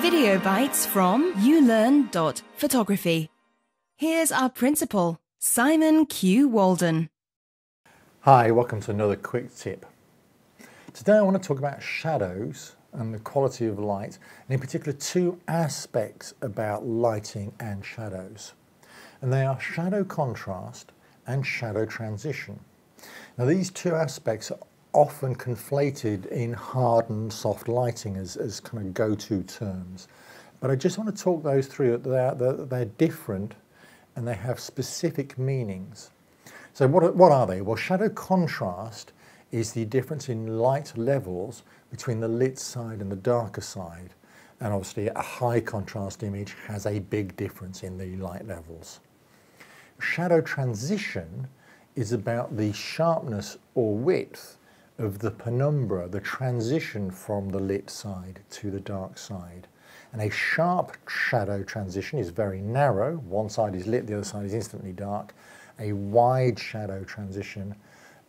Video bites from youlearn.photography. Here's our principal, Simon Q. Walden. Hi, welcome to another quick tip. Today I want to talk about shadows and the quality of light, and in particular two aspects about lighting and shadows. And they are shadow contrast and shadow transition. Now these two aspects are often conflated in hard and soft lighting as, as kind of go-to terms. But I just want to talk those through. They're, they're, they're different and they have specific meanings. So what, what are they? Well, shadow contrast is the difference in light levels between the lit side and the darker side. And obviously a high contrast image has a big difference in the light levels. Shadow transition is about the sharpness or width of the penumbra, the transition from the lit side to the dark side. And a sharp shadow transition is very narrow. One side is lit, the other side is instantly dark. A wide shadow transition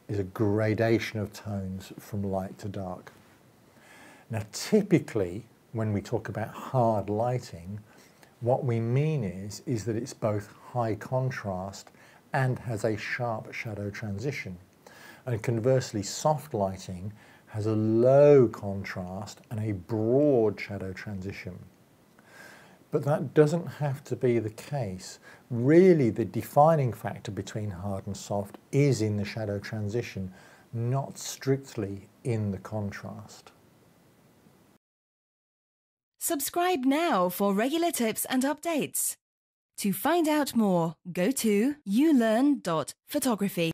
is a gradation of tones from light to dark. Now, typically, when we talk about hard lighting, what we mean is, is that it's both high contrast and has a sharp shadow transition. And conversely, soft lighting has a low contrast and a broad shadow transition. But that doesn't have to be the case. Really, the defining factor between hard and soft is in the shadow transition, not strictly in the contrast. Subscribe now for regular tips and updates. To find out more, go to youlearn.photography.